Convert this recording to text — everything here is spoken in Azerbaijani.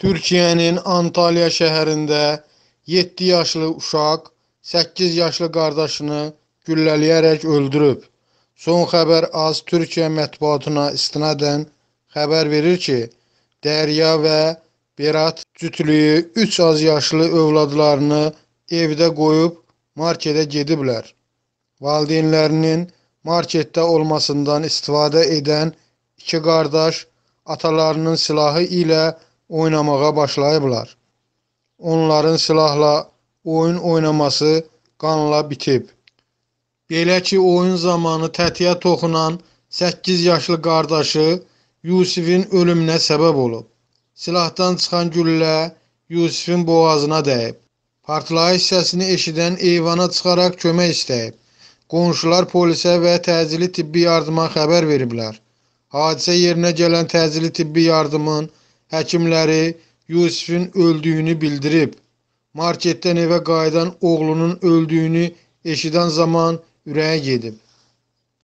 Türkiyənin Antalya şəhərində 7 yaşlı uşaq 8 yaşlı qardaşını güllələyərək öldürüb. Son xəbər az Türkiyə mətbuatına istinadən xəbər verir ki, Dərya və Berat cütlüyü 3 az yaşlı övladlarını evdə qoyub marketə gediblər. Valideynlərinin marketdə olmasından istifadə edən iki qardaş atalarının silahı ilə oynamağa başlayıblar. Onların silahla oyun oynaması qanla bitib. Belə ki, oyun zamanı tətiyə toxunan 8 yaşlı qardaşı Yusifin ölümünə səbəb olub. Silahdan çıxan güllə Yusifin boğazına dəyib. Partlayış səsini eşidən eyvana çıxaraq kömək istəyib. Qonşular polisə və təcili tibbi yardıma xəbər veriblər. Hadisə yerinə gələn təcili tibbi yardımın Həkimləri Yusifin öldüyünü bildirib. Marketdən evə qayıdan oğlunun öldüyünü eşidən zaman ürəyi gedib.